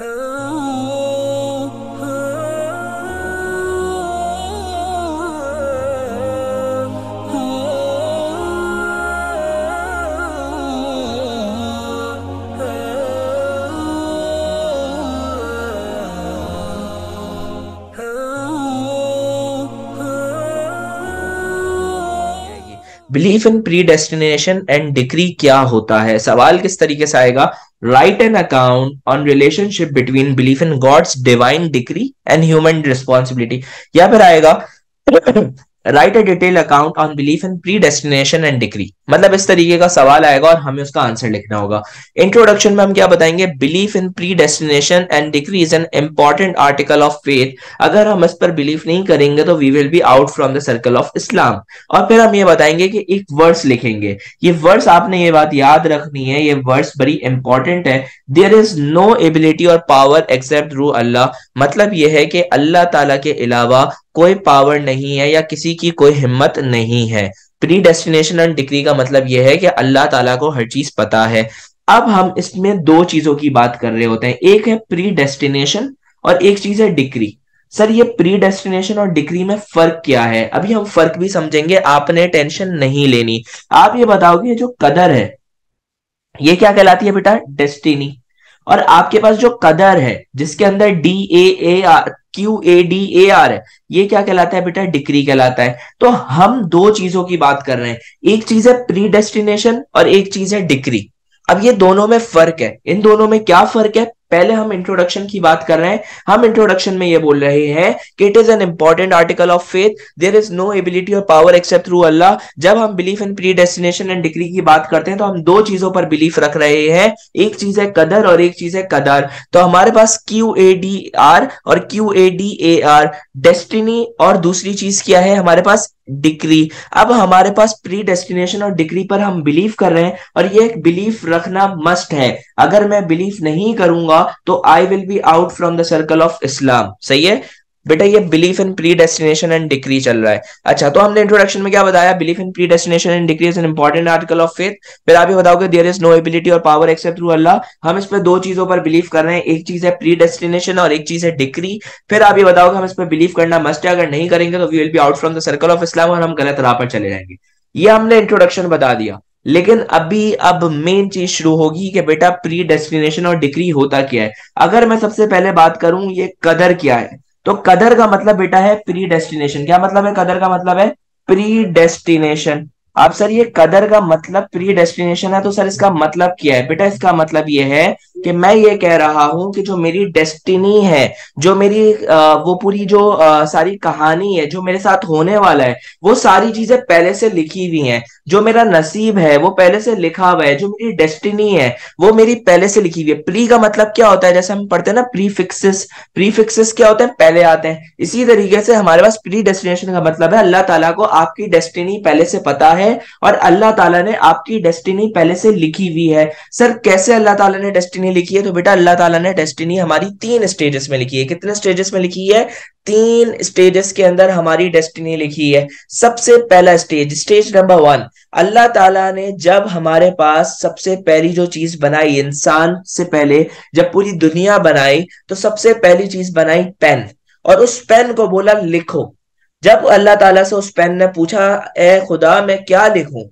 Belief in predestination and decree क्या होता है सवाल किस तरीके से आएगा write an account on relationship between belief in god's divine decree and human responsibility Yapa फिर write a detailed account on belief in predestination and decree मतलब इस तरीके का सवाल आएगा और हमें उसका आंसर लिखना होगा इंट्रोडक्शन में हम क्या बताएंगे belief in predestination and degree is an important article of faith अगर हम इस पर बिलीव नहीं करेंगे तो we will be out from the circle of Islam और फिर हम ये बताएंगे कि एक वर्ड्स लिखेंगे ये वर्ड्स आपने ये बात याद रखनी है ये वर्ड्स बड़ी इंपॉर्टेंट है देयर इज नो एबिलिटी और पावर एक्सेप्ट रू अल्लाह मतलब यह है कि अल्लाह ताला के अलावा कोई पावर नहीं है या किसी की कोई हिम्मत नहीं है प्री डेस्टिनेशन एंड डिग्री का मतलब यह है कि अल्लाह ताला को हर चीज पता है अब हम इसमें दो चीजों की बात कर रहे होते हैं एक है प्री डेस्टिनेशन और एक चीज है डिग्री सर ये प्री डेस्टिनेशन और डिग्री में फर्क क्या है अभी हम फर्क भी समझेंगे आपने टेंशन नहीं लेनी आप ये बताओगे जो कदर है ये क्या कहलाती है बेटा डेस्टिनी और आपके पास जो कदर है जिसके अंदर D A A R Q A D A R है ये क्या कहलाता है बेटा डिक्री कहलाता है तो हम दो चीजों की बात कर रहे हैं एक चीज है प्री डेस्टिनेशन और एक चीज है डिक्री अब ये दोनों में फर्क है इन दोनों में क्या फर्क है पहले हम इंट्रोडक्शन की बात कर रहे हैं हम इंट्रोडक्शन में ये बोल रहे हैं कि it is an important article of faith there is no ability और पावर एक्सेप्ट थ्रू अल्लाह जब हम belief in predestination and degree की बात करते हैं तो हम दो चीजों पर बिलीफ रख रहे हैं एक चीज है कदर और एक चीज है कदर तो हमारे पास क्यू ए डी आर और Q A D A R destiny और दूसरी चीज क्या है हमारे पास डिग्री अब हमारे पास प्री डेस्टिनेशन और डिग्री पर हम बिलीव कर रहे हैं और ये एक बिलीफ रखना मस्ट है अगर मैं बिलीव नहीं करूंगा हुआ तो I will be out from the circle of Islam सही है बेटा ये belief in predestination and decree चल रहा है अच्छा तो हमने इंट्रोडक्शन में क्या बताया belief in predestination and decree is an important article of faith फिर आप ये बताओगे देयर इज नो एबिलिटी और पावर एक्सेप्ट थ्रू अल्लाह हम इस पर दो चीजों पर बिलीव कर रहे हैं एक चीज है प्री डेस्टिनेशन और एक चीज है डिक्री फिर आप ये बताओगे हम इस पर बिलीव करना मस्ट है अगर नहीं करेंगे तो we will be out from the circle of Islam और हम गलत राह पर चले जाएंगे ये हमने इंट्रोडक्शन बता दिया लेकिन अभी अब मेन चीज शुरू होगी कि बेटा प्री डेस्टिनेशन और डिग्री होता क्या है अगर मैं सबसे पहले बात करूं ये कदर क्या है तो कदर का मतलब बेटा है प्री डेस्टिनेशन क्या मतलब है कदर का मतलब है प्री डेस्टिनेशन अब सर ये कदर का मतलब प्री डेस्टिनेशन है तो सर इसका मतलब क्या है बेटा इसका मतलब ये है कि मैं ये कह रहा हूं कि जो मेरी डेस्टिनी है जो मेरी वो पूरी जो सारी कहानी है जो मेरे साथ होने वाला है वो सारी चीजें पहले से लिखी हुई हैं जो मेरा नसीब है वो पहले से लिखा हुआ है जो मेरी डेस्टिनी है वो मेरी पहले से लिखी हुई है प्री का मतलब क्या होता है जैसे हम पढ़ते हैं ना प्री फिक्सिस प्री फिक्सिस क्या होते हैं पहले आते हैं इसी तरीके से हमारे पास प्री डेस्टिनेशन का मतलब है अल्लाह ताला को आपकी डेस्टिनी पहले से पता है है और अल्लाह ताला ने आपकी डेस्टिनी पहले से लिखी हुई है सर कैसे अल्लाह ताला ने डेस्टिनी लिखी है तो बेटा अल्लाह ताला ने डेस्टिनी हमारी तीन स्टेजेस में लिखी है कितने स्टेजेस में लिखी है तीन स्टेजेस के अंदर हमारी डेस्टिनी लिखी है सबसे पहला स्टेज स्टेज नंबर वन अल्लाह ताला ने जब हमारे पास सबसे पहली जो चीज बनाई इंसान से पहले जब पूरी दुनिया बनाई तो सबसे पहली चीज बनाई पेन और उस पेन को बोला लिखो जब अल्लाह ताला से उस पेन ने पूछा ए खुदा मैं क्या लिखूं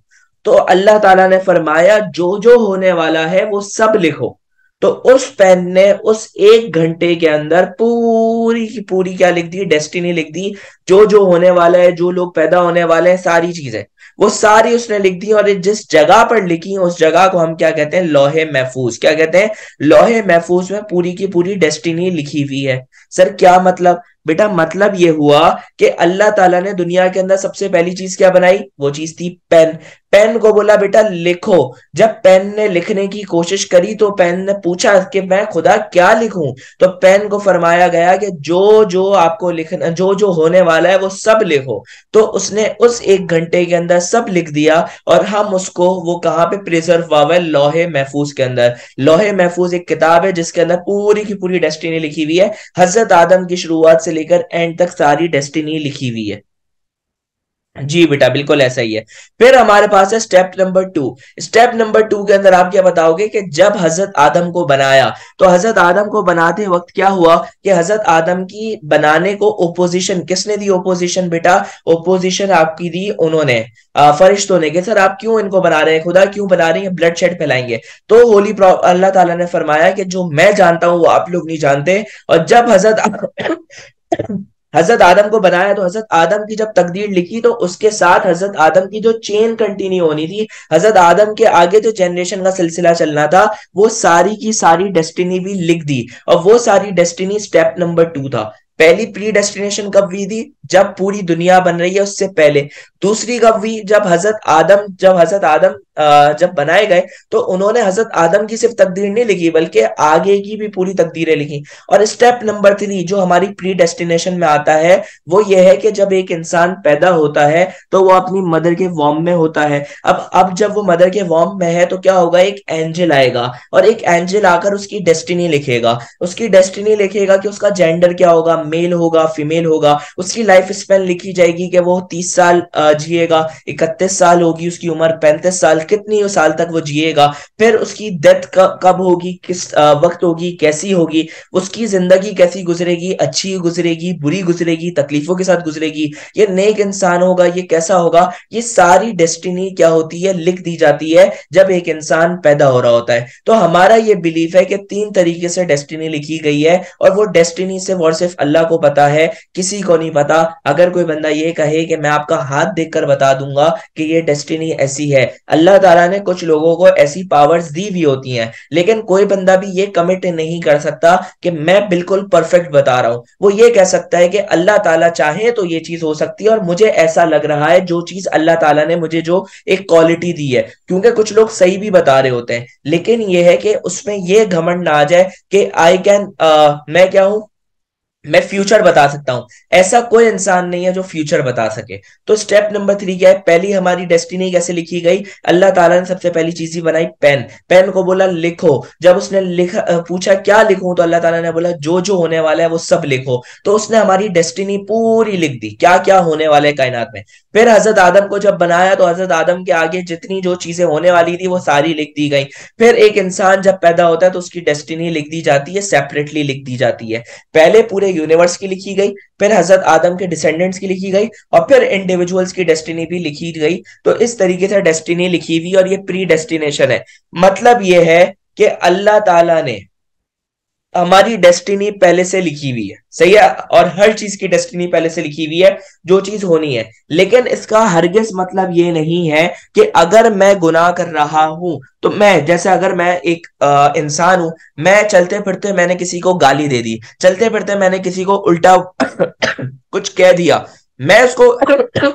तो अल्लाह ताला ने फरमाया जो जो होने वाला है वो सब लिखो तो उस पेन ने उस एक घंटे के अंदर पूरी की पूरी क्या लिख दी डेस्टिनी लिख दी जो जो होने वाला है जो लोग पैदा होने वाले हैं सारी चीजें वो सारी उसने लिख दी और जिस जगह पर लिखी उस जगह को हम क्या कहते हैं लोहे महफूज क्या कहते हैं लोहे महफूज में पूरी की पूरी डेस्टिनी लिखी हुई है सर क्या मतलब बेटा मतलब ये हुआ कि अल्लाह ताला ने दुनिया के अंदर सबसे पहली चीज क्या बनाई वो चीज थी पेन पेन को बोला बेटा लिखो जब पेन ने लिखने की कोशिश करी तो पेन ने पूछा कि मैं खुदा क्या लिखूं तो पेन को फरमाया गया कि जो जो आपको लिखना जो जो होने वाला है वो सब लिखो तो उसने उस एक घंटे के अंदर सब लिख दिया और हम उसको वो कहाँ पे प्रिजर्व हुआ हुआ है लोहे महफूज के अंदर लोहे महफूज एक किताब है जिसके अंदर पूरी की पूरी डेस्टिनी लिखी हुई है हजरत आदम की शुरुआत से लेकर एंड तक सारी डेस्टिनी लिखी हुई है जी बेटा बिल्कुल ऐसा ही है फिर हमारे पास है step number two step number two के अंदर आप क्या बताओगे कि जब हजरत आदम को बनाया तो हजरत आदम को बनाते वक्त क्या हुआ कि हजरत आदम की बनाने को ओपोजिशन किसने दी ओपोजिशन बेटा ओपोजिशन आपकी दी उन्होंने फरिश्तों ने कि सर आप क्यों इनको बना रहे हैं खुदा क्यों बना रहे हैं ब्लड शेड फैलाएंगे तो होली अल्लाह तला ने फरमाया कि जो मैं जानता हूँ वो आप लोग नहीं जानते और जब हजरत हजरत आदम को बनाया तो हजरत आदम की जब तकदीर लिखी तो उसके साथ हजरत आदम की जो चेन कंटिन्यू होनी थी हजरत आदम के आगे जो जनरेशन का सिलसिला चलना था वो सारी की सारी डेस्टिनी भी लिख दी और वो सारी डेस्टिनी स्टेप नंबर टू था पहली प्री डेस्टिनेशन कब हुई थी जब पूरी दुनिया बन रही है उससे पहले दूसरी गवी जब हजरत आदम जब हजरत आदम जब बनाए गए तो उन्होंने हजरत आदम की सिर्फ तकदीर नहीं लिखी बल्कि आगे की भी पूरी तकदीरें लिखी और स्टेप नंबर थ्री जो हमारी प्री डेस्टिनेशन में आता है वो ये है कि जब एक इंसान पैदा होता है तो वो अपनी मदर के वॉम में होता है अब अब जब वो मदर के वॉम में है तो क्या होगा एक एंजल आएगा और एक एंजल आकर उसकी डेस्टिनी लिखेगा उसकी डेस्टिनी लिखेगा कि उसका जेंडर क्या होगा मेल होगा फीमेल होगा उसकी लाइफ लाइफ स्पेन लिखी जाएगी कि वो तीस साल जिएगा इकतीस साल होगी उसकी उम्र पैंतीस साल कितनी साल तक वो जिएगा फिर उसकी डेथ कब होगी किस वक्त होगी कैसी होगी उसकी जिंदगी कैसी गुजरेगी अच्छी गुजरेगी बुरी गुजरेगी तकलीफों के साथ गुजरेगी ये नेक इंसान होगा ये कैसा होगा ये सारी डेस्टिनी क्या होती है लिख दी जाती है जब एक इंसान पैदा हो रहा होता है तो हमारा ये बिलीफ है कि तीन तरीके से डेस्टिनी लिखी गई है और वो डेस्टिनी सिर्फ और सिर्फ अल्लाह को पता है किसी को नहीं पता अगर कोई बंदा ये कहे कि मैं आपका हाथ देखकर बता दूंगा कि ये डेस्टिनी ऐसी है अल्लाह ताला ने कुछ लोगों को ऐसी पावर्स दी भी होती हैं लेकिन कोई बंदा भी ये कमिट नहीं कर सकता कि मैं बिल्कुल परफेक्ट बता रहा हूँ वो ये कह सकता है कि अल्लाह ताला चाहे तो ये चीज हो सकती है और मुझे ऐसा लग रहा है जो चीज अल्लाह ताला ने मुझे जो एक क्वालिटी दी है क्योंकि कुछ लोग सही भी बता रहे होते हैं लेकिन ये है कि उसमें ये घमंड ना आ जाए कि आई कैन uh, मैं क्या हूं मैं फ्यूचर बता सकता हूं ऐसा कोई इंसान नहीं है जो फ्यूचर बता सके तो स्टेप नंबर थ्री क्या है पहली हमारी डेस्टिनी कैसे लिखी गई अल्लाह ताला ने सबसे पहली चीज ही बनाई पेन पेन को बोला लिखो जब उसने लिखा पूछा क्या लिखूं तो अल्लाह ताला ने बोला जो जो होने वाला है वो सब लिखो तो उसने हमारी डेस्टिनी पूरी लिख दी क्या क्या होने वाले कायनात में फिर हजरत आदम को जब बनाया तो हजरत आदम के आगे जितनी जो चीजें होने वाली थी वो सारी लिख दी गई फिर एक इंसान जब पैदा होता है तो उसकी डेस्टिनी लिख दी जाती है सेपरेटली लिख दी जाती है पहले पूरे यूनिवर्स की लिखी गई फिर हजरत आदम के डिसेंडेंट्स की लिखी गई और फिर इंडिविजुअल्स की डेस्टिनी भी लिखी गई तो इस तरीके से डेस्टिनी लिखी हुई और ये प्री डेस्टिनेशन है मतलब ये है कि अल्लाह ताला ने हमारी डेस्टिनी पहले से लिखी हुई है सही है और हर चीज की डेस्टिनी पहले से लिखी हुई है जो चीज होनी है लेकिन इसका हरगिज मतलब ये नहीं है कि अगर मैं गुनाह कर रहा हूं तो मैं जैसे अगर मैं एक इंसान हूं मैं चलते फिरते मैंने किसी को गाली दे दी चलते फिरते मैंने किसी को उल्टा कुछ कह दिया मैं उसको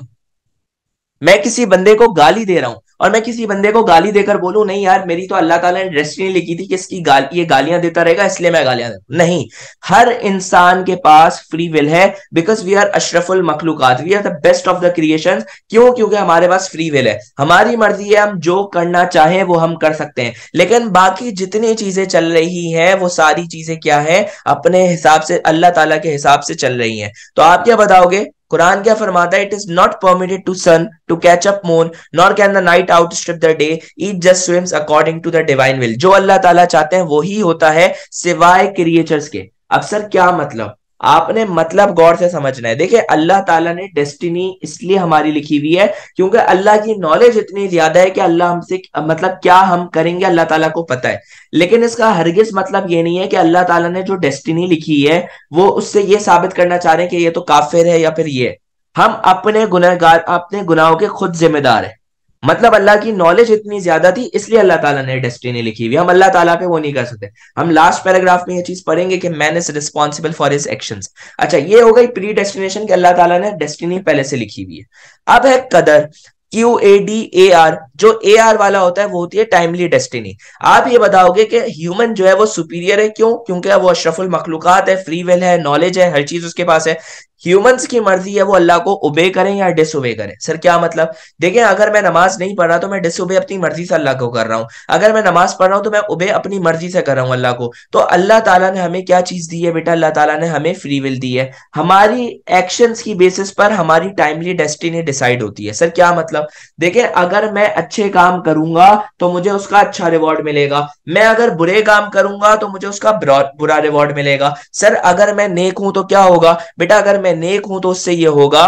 मैं किसी बंदे को गाली दे रहा हूं और मैं किसी बंदे को गाली देकर बोलूं नहीं यार मेरी तो अल्लाह ताला ने डेस्टिनी लिखी थी कि इसकी गाल ये गालियां देता रहेगा इसलिए मैं गालियां देता नहीं हर इंसान के पास फ्री विल है बिकॉज वी आर अशरफुल मखलूकत we are the best of the creation क्यों क्योंकि हमारे पास फ्री विल है हमारी मर्जी है हम जो करना चाहें वो हम कर सकते हैं लेकिन बाकी जितनी चीजें चल रही है वो सारी चीजें क्या है अपने हिसाब से अल्लाह ताला के हिसाब से चल रही है तो आप क्या बताओगे कुरान क्या फरमाता है it is not permitted to sun to catch up moon nor can the night outstrip the day it just swims according to the divine will जो अल्लाह ताला चाहते हैं वही होता है सिवाय क्रिएचर्स के अब सर क्या मतलब आपने मतलब गौर से समझना है देखिए अल्लाह ताला ने डेस्टिनी इसलिए हमारी लिखी हुई है क्योंकि अल्लाह की नॉलेज इतनी ज्यादा है कि अल्लाह हमसे मतलब क्या हम करेंगे अल्लाह ताला को पता है लेकिन इसका हरगिज मतलब ये नहीं है कि अल्लाह ताला ने जो डेस्टिनी लिखी है वो उससे ये साबित करना चाह रहे हैं कि ये तो काफिर है या फिर ये हम अपने गुनागार अपने गुनाहों के खुद जिम्मेदार है मतलब अल्लाह की नॉलेज इतनी ज्यादा थी इसलिए अल्लाह ताला ने डेस्टिनी लिखी हुई हम अल्लाह ताला पे वो नहीं कर सकते हम लास्ट पैराग्राफ में ये चीज पढ़ेंगे कि man is responsible for his action अच्छा ये हो गई प्री डेस्टिनेशन की अल्लाह ताला ने डेस्टिनी पहले से लिखी हुई है अब है कदर Q A D A R जो ए आर वाला होता है वो होती है टाइमली डेस्टिनी आप ये बताओगे कि ह्यूमन जो है वो सुपीरियर है क्यों क्योंकि वो अशरफुल मखलूकत है फ्री विल है नॉलेज है हर चीज उसके पास है ह्यूमंस की मर्जी है वो अल्लाह को उबे करें या डिसउबे करें सर क्या मतलब देखें अगर मैं नमाज नहीं पढ़ रहा तो मैं डिसोबे अपनी मर्जी से अल्लाह को कर रहा हूँ अगर मैं नमाज पढ़ रहा हूँ तो मैं उबे अपनी मर्जी से कर रहा हूँ अल्लाह को तो अल्लाह ताला ने हमें क्या चीज दी है बेटा अल्लाह ताला ने हमें फ्री विल दी है हमारी एक्शन की बेसिस पर हमारी टाइमली डेस्टिनी डिसाइड होती है सर क्या मतलब देखें अगर मैं अच्छे काम करूंगा तो मुझे उसका अच्छा रिवॉर्ड मिलेगा मैं अगर बुरे काम करूंगा तो मुझे उसका बुरा रिवॉर्ड मिलेगा सर अगर मैं नेक हूं तो क्या होगा बेटा अगर मैं मैं नेक हूं तो उससे ये होगा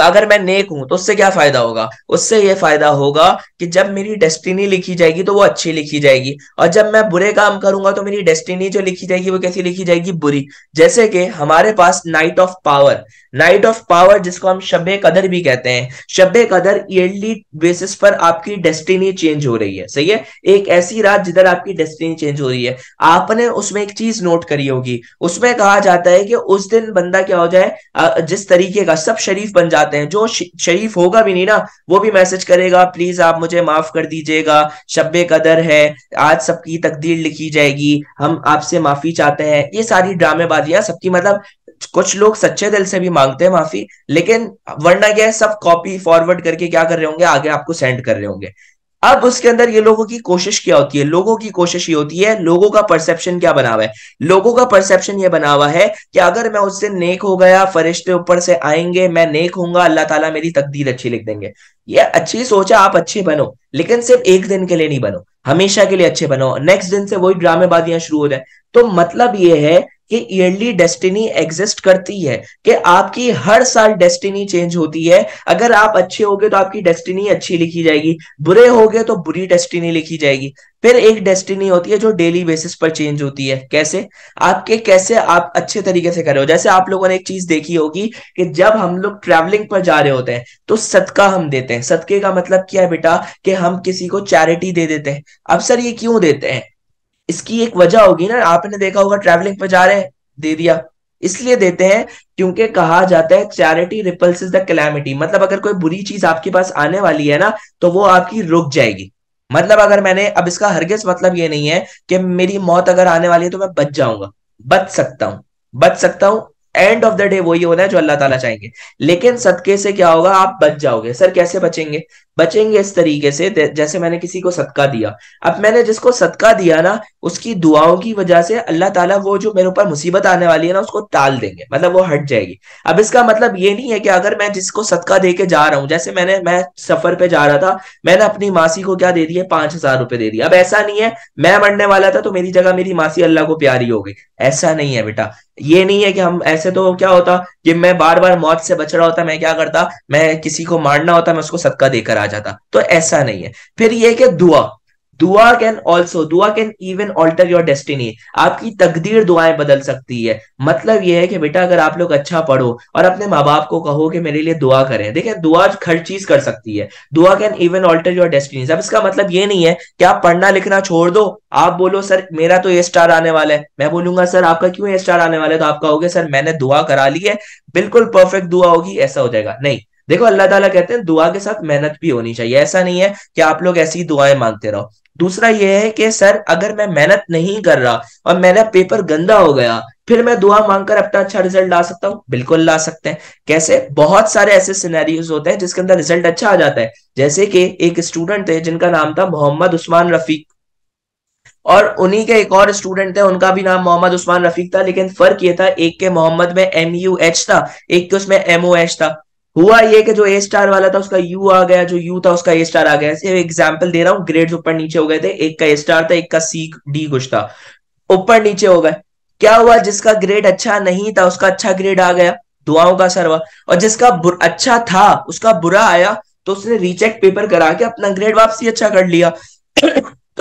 अगर मैं नेक हूं तो उससे क्या फायदा होगा उससे ये फायदा होगा कि जब मेरी डेस्टिनी लिखी जाएगी तो वो अच्छी लिखी जाएगी और जब मैं बुरे काम करूंगा तो मेरी डेस्टिनी जो लिखी जाएगी वो कैसी लिखी जाएगी बुरी जैसे कि हमारे पास night of power night of power जिसको हम शब कदर भी कहते हैं शब कदर ईयरली बेसिस पर आपकी डेस्टिनी चेंज हो रही है सही है एक ऐसी रात जिधर आपकी डेस्टिनी चेंज हो रही है आपने उसमें एक चीज नोट करी होगी उसमें कहा जाता है कि उस दिन बंदा क्या हो जाए जिस तरीके का सब शरीफ शरीफ बन जाते हैं जो शरीफ होगा भी नहीं ना वो भी मैसेज करेगा प्लीज आप मुझे माफ कर दीजिएगा शब्बे कदर है आज सबकी तकदीर लिखी जाएगी हम आपसे माफी चाहते हैं ये सारी ड्रामेबाजियां सबकी मतलब कुछ लोग सच्चे दिल से भी मांगते हैं माफी लेकिन वरना क्या है सब कॉपी फॉरवर्ड करके क्या कर रहे होंगे आगे आपको सेंड कर रहे होंगे अब उसके अंदर ये लोगों की कोशिश क्या होती है लोगों की कोशिश ये होती है लोगों का परसेप्शन क्या बना हुआ है लोगों का परसेप्शन ये बना हुआ है कि अगर मैं उससे नेक हो गया फरिश्ते ऊपर से आएंगे मैं नेक हूंगा अल्लाह ताला मेरी तकदीर अच्छी लिख देंगे ये अच्छी सोचा आप अच्छे बनो लेकिन सिर्फ एक दिन के लिए नहीं बनो हमेशा के लिए अच्छे बनो नेक्स्ट दिन से वही ड्रामेबाजियां शुरू हो जाए तो मतलब ये है कि ईयरली डेस्टिनी एग्जिस्ट करती है कि आपकी हर साल डेस्टिनी चेंज होती है अगर आप अच्छे होगे तो आपकी डेस्टिनी अच्छी लिखी जाएगी बुरे गए तो बुरी डेस्टिनी लिखी जाएगी फिर एक डेस्टिनी होती है जो डेली बेसिस पर चेंज होती है कैसे आपके कैसे आप अच्छे तरीके से कर रहे हो जैसे आप लोगों ने एक चीज देखी होगी कि जब हम लोग ट्रैवलिंग पर जा रहे होते हैं तो सदका हम देते हैं सदके का मतलब क्या है बेटा कि हम किसी को चैरिटी दे देते हैं अब सर ये क्यों देते हैं इसकी एक वजह होगी ना आपने देखा होगा ट्रैवलिंग पे जा रहे हैं दे दिया इसलिए देते हैं क्योंकि कहा जाता है charity repels is the calamity मतलब अगर कोई बुरी चीज आपके पास आने वाली है ना तो वो आपकी रुक जाएगी मतलब अगर मैंने अब इसका हरगिज मतलब ये नहीं है कि मेरी मौत अगर आने वाली है तो मैं बच जाऊंगा बच सकता हूं बच सकता हूं एंड ऑफ द डे वही होना है जो अल्लाह ताला चाहेंगे लेकिन सदके से क्या होगा आप बच जाओगे सर कैसे बचेंगे बचेंगे इस तरीके से जैसे मैंने किसी को सदका दिया अब मैंने जिसको सदका दिया ना उसकी दुआओं की वजह से अल्लाह ताला वो जो मेरे ऊपर मुसीबत आने वाली है ना उसको टाल देंगे मतलब वो हट जाएगी अब इसका मतलब ये नहीं है कि अगर मैं जिसको सदका दे के जा रहा हूँ जैसे मैंने मैं सफर पे जा रहा था मैंने अपनी मासी को क्या दे दिया पांच हजार रुपए दे दिया अब ऐसा नहीं है मैं मरने वाला था तो मेरी जगह मेरी मासी अल्लाह को प्यारी हो गई ऐसा नहीं है बेटा ये नहीं है कि हम ऐसे तो क्या होता कि मैं बार बार मौत से बच रहा होता मैं क्या करता मैं किसी को मारना होता मैं उसको सदका देकर आ जाता तो ऐसा नहीं है फिर ये कि दुआ दुआ कैन ऑल्सो दुआ can even alter your destiny आपकी तकदीर दुआएं बदल सकती है मतलब यह है कि बेटा अगर आप लोग अच्छा पढ़ो और अपने माँ बाप को कहो कि मेरे लिए दुआ करें देखिए दुआ हर चीज कर सकती है दुआ can even alter your destiny अब इसका मतलब ये नहीं है कि आप पढ़ना लिखना छोड़ दो आप बोलो सर मेरा तो ये स्टार आने वाला है मैं बोलूंगा सर आपका क्यों ये स्टार आने वाला है तो आप कहोगे सर मैंने दुआ करा ली है बिल्कुल परफेक्ट दुआ होगी ऐसा हो जाएगा नहीं देखो अल्लाह ताला कहते हैं दुआ के साथ मेहनत भी होनी चाहिए ऐसा नहीं है कि आप लोग ऐसी दुआएं मांगते रहो दूसरा यह है कि सर अगर मैं मेहनत नहीं कर रहा और मेरा पेपर गंदा हो गया फिर मैं दुआ मांगकर अपना अच्छा रिजल्ट ला सकता हूँ बिल्कुल ला सकते हैं कैसे बहुत सारे ऐसे सिनेरियोज होते हैं जिसके अंदर रिजल्ट अच्छा आ जाता है जैसे कि एक स्टूडेंट थे जिनका नाम था मोहम्मद उस्मान रफीक और उन्हीं के एक और स्टूडेंट थे उनका भी नाम मोहम्मद उस्मान रफीक था लेकिन फर्क ये था एक के मोहम्मद में एम यू एच था एक के उसमें एम ओ एच था हुआ ये कि जो ए स्टार वाला था उसका यू आ गया जो यू था उसका ए स्टार आ गया सिर्फ एग्जाम्पल दे रहा हूँ ग्रेड्स ऊपर नीचे हो गए थे एक का ए स्टार था एक का सी डी कुछ था ऊपर नीचे हो गए क्या हुआ जिसका ग्रेड अच्छा नहीं था उसका अच्छा ग्रेड आ गया दुआओं का सरवा और जिसका अच्छा था उसका बुरा आया तो उसने रिचेक पेपर करा के अपना ग्रेड वापसी अच्छा कर लिया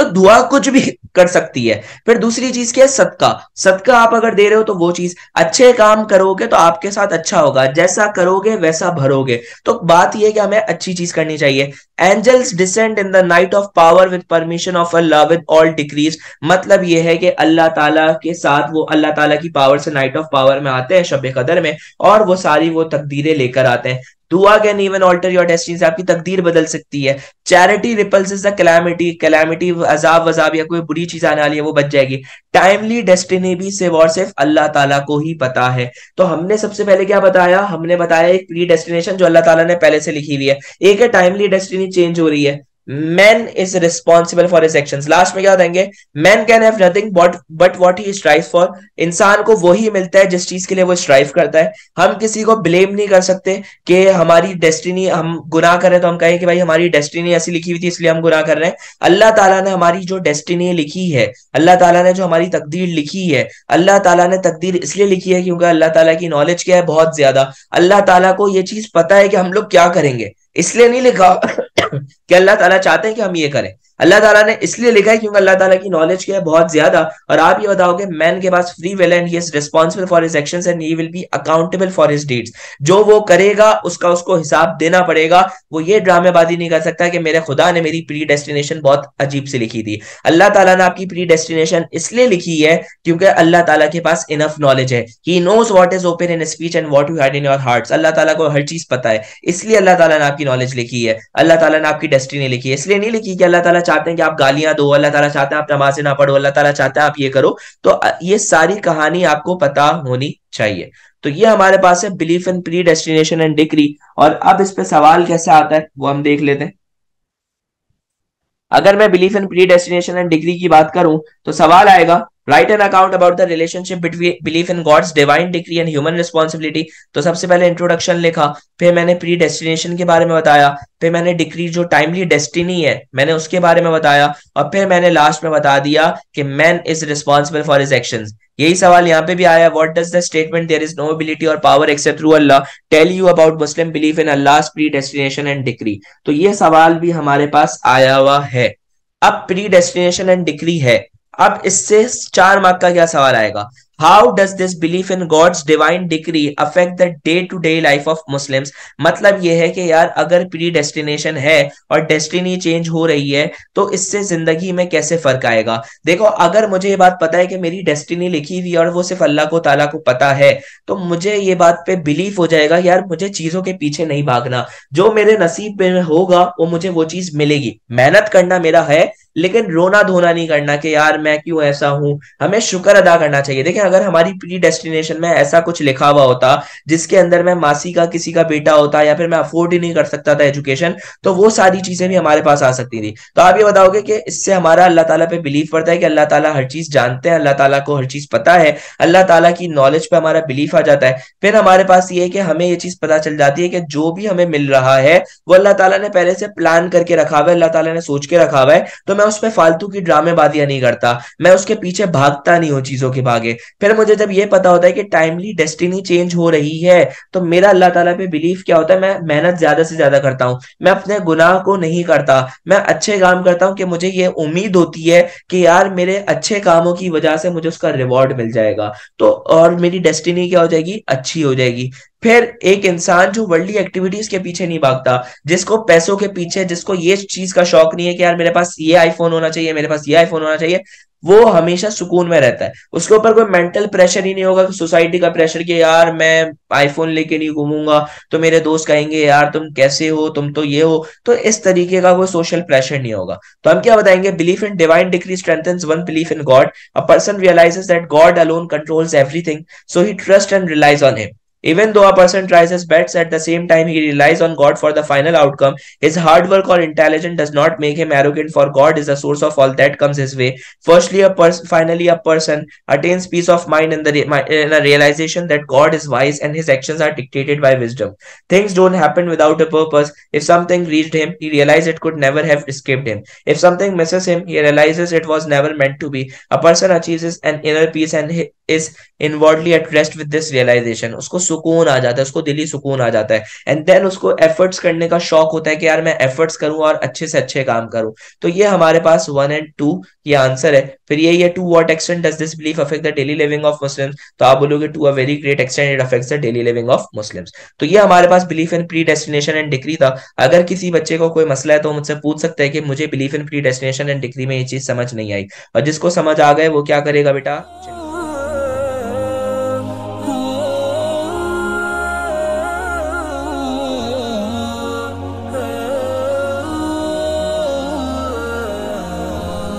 तो दुआ कुछ भी कर सकती है फिर दूसरी चीज क्या है सदका सदका आप अगर दे रहे हो तो वो चीज अच्छे काम करोगे तो आपके साथ अच्छा होगा जैसा करोगे वैसा भरोगे तो बात यह कि हमें अच्छी चीज करनी चाहिए angels descend in the night of power with permission of Allah with all decrees मतलब यह है कि अल्लाह ताला के साथ वो अल्लाह ताला की पावर से नाइट ऑफ पावर में आते हैं शब कदर में और वो सारी वो तकदीरें लेकर आते हैं दुआ can even alter your destiny आपकी तकदीर बदल सकती है charity repels the calamity calamity अजाब वजाब या कोई बुरी चीज आने वाली है वो बच जाएगी टाइमली डेस्टिनी भी सिर्फ और सिर्फ अल्लाह ताला को ही पता है तो हमने सबसे पहले क्या बताया हमने बताया एक प्री डेस्टिनेशन जो अल्लाह ताला ने पहले से लिखी हुई है एक है टाइमली डेस्टिनी चेंज हो रही है man is responsible for his action last में क्या देंगे man can have nothing but but what he strive for इंसान को वही मिलता है जिस चीज के लिए वो स्ट्राइव करता है हम किसी को ब्लेम नहीं कर सकते कि हमारी डेस्टिनी हम गुनाह कर रहे हैं तो हम कहें कि भाई हमारी डेस्टिनी ऐसी लिखी हुई थी इसलिए हम गुनाह कर रहे हैं अल्लाह तला ने हमारी जो डेस्टिनी लिखी है अल्लाह तला ने जो हमारी तकदीर लिखी है अल्लाह तला ने तकदीर इसलिए लिखी है क्योंकि अल्लाह तला की नॉलेज क्या है बहुत ज्यादा अल्लाह तला को ये चीज पता है कि हम लोग क्या करेंगे इसलिए नहीं लिखा क्या अल्लाह ताला चाहते हैं कि हम ये करें अल्लाह ताला ने इसलिए लिखा है क्योंकि अल्लाह ताला की नॉलेज क्या है बहुत ज्यादा और आप ये बताओगे मैन के पास free will and he is responsible for his actions and he will be accountable for his deeds जो वो करेगा उसका उसको हिसाब देना पड़ेगा वो ये ड्रामेबाजी नहीं कर सकता कि मेरे खुदा ने मेरी प्री डेस्टिनेशन बहुत अजीब सी लिखी थी अल्लाह ताला ने आपकी प्री डेस्टिनेशन इसलिए लिखी है क्योंकि अल्लाह ताला के पास इनफ नॉलेज है he knows what is open in speech and what you had in your heart अल्लाह ताला को हर चीज पता है इसलिए अल्लाह ताला ने आपकी नॉलेज लिखी है अल्लाह ताला ने आपकी डेस्टिनी लिखी है इसलिए नहीं लिखी कि अल्लाह ताला चाहते हैं कि आप गालियां दो अल्लाह ताला चाहते हैं आप नमाजें ना पढ़ो अल्लाह ताला चाहते हैं आप ये करो तो ये सारी कहानी आपको पता होनी चाहिए तो ये हमारे पास है belief in predestination and degree और अब इस पर सवाल कैसे आता है वो हम देख लेते हैं अगर मैं belief in predestination and degree की बात करूं तो सवाल आएगा write an account about the relationship between belief in God's divine degree and human responsibility तो सबसे पहले इंट्रोडक्शन लिखा फिर मैंने प्री डेस्टिनेशन के बारे में बताया फिर मैंने डिग्री जो टाइमली डेस्टिनी है मैंने उसके बारे में बताया और फिर मैंने लास्ट में बता दिया कि man is responsible for his action यही सवाल यहाँ पे भी आया what does the statement there is no ability और power except through Allah tell you about Muslim belief in Allah predestination and degree तो ये सवाल भी हमारे पास आया हुआ है अब प्री डेस्टिनेशन एंड डिग्री है अब इससे चार मार्क का क्या सवाल आएगा how does this belief in God's divine degree affect the day to day life of Muslims मतलब यह है कि यार अगर प्री डेस्टिनेशन है और डेस्टिनी चेंज हो रही है तो इससे जिंदगी में कैसे फर्क आएगा देखो अगर मुझे ये बात पता है कि मेरी डेस्टिनी लिखी हुई और वो सिर्फ अल्लाह को ताला को पता है तो मुझे ये बात पे बिलीफ हो जाएगा यार मुझे चीजों के पीछे नहीं भागना जो मेरे नसीब में होगा वो मुझे वो चीज मिलेगी मेहनत करना मेरा है लेकिन रोना धोना नहीं करना कि यार मैं क्यों ऐसा हूं हमें शुक्र अदा करना चाहिए देखें अगर हमारी प्री डेस्टिनेशन में ऐसा कुछ लिखा हुआ होता जिसके अंदर मैं मासी का किसी का बेटा होता या फिर मैं अफोर्ड ही नहीं कर सकता था एजुकेशन तो वो सारी चीजें भी हमारे पास आ सकती थी तो आप ये बताओगे कि इससे हमारा अल्लाह ताला पे बिलीव पड़ता है कि अल्लाह ताला हर चीज जानते हैं अल्लाह ताला को हर चीज पता है अल्लाह ताला की नॉलेज पे हमारा बिलीफ आ जाता है फिर हमारे पास ये है कि हमें ये चीज पता चल जाती है कि जो भी हमें मिल रहा है वो अल्लाह ताला ने पहले से प्लान करके रखा हुआ है अल्लाह ताला ने सोच के रखा हुआ है तो मैं उस पर फालतू की ड्रामेबाजियां नहीं करता मैं उसके पीछे भागता नहीं हूँ चीजों के भागे फिर मुझे जब ये पता होता है कि टाइमली डेस्टिनी चेंज हो रही है तो मेरा अल्लाह ताला पे बिलीव क्या होता है मैं मेहनत ज्यादा से ज्यादा करता हूँ मैं अपने गुनाह को नहीं करता मैं अच्छे काम करता हूँ कि मुझे ये उम्मीद होती है कि यार मेरे अच्छे कामों की वजह से मुझे उसका रिवॉर्ड मिल जाएगा तो और मेरी डेस्टिनी क्या हो जाएगी अच्छी हो जाएगी फिर एक इंसान जो वर्ल्डली एक्टिविटीज के पीछे नहीं भागता जिसको पैसों के पीछे जिसको ये चीज का शौक नहीं है कि यार मेरे पास ये आईफोन होना चाहिए मेरे पास ये आईफोन होना चाहिए वो हमेशा सुकून में रहता है उसके ऊपर कोई मेंटल प्रेशर ही नहीं होगा सोसाइटी का प्रेशर कि यार मैं आईफोन लेके नहीं घूमूंगा तो मेरे दोस्त कहेंगे यार तुम कैसे हो तुम तो ये हो तो इस तरीके का कोई सोशल प्रेशर नहीं होगा तो हम क्या बताएंगे belief in divine degree strengthens one belief in God a person realizes that God alone controls everything so he trust and relies on him Even though a person tries his best, at the same time he relies on God for the final outcome. His hard work or intelligence does not make him arrogant, for God is the source of all that comes his way. Firstly, a finally, a person attains peace of mind in the re- in a realization that God is wise and his actions are dictated by wisdom. Things don't happen without a purpose. If something reached him, he realises it could never have escaped him. If something misses him, he realizes it was never meant to be. A person achieves an inner peace and is inwardly at rest with this realization. सुकून आ जाता है उसको दिली सुकून आ जाता है and then उसको efforts करने का शौक होता है कि यार मैं एफर्ट्स करूं और अच्छे से अच्छे काम करूं तो ये हमारे पास वन एंड टू ये आंसर है फिर ये ये to what extent does this belief affect the daily living of Muslim तो आप बोलोगे to a very great extent it affects the daily living of Muslims तो ये हमारे पास belief in predestination and degree था अगर किसी बच्चे को कोई मसला है तो मुझसे पूछ सकते हैं कि मुझे belief in predestination and degree में ये चीज समझ नहीं आई और जिसको समझ आ गए वो क्या करेगा बेटा चलिए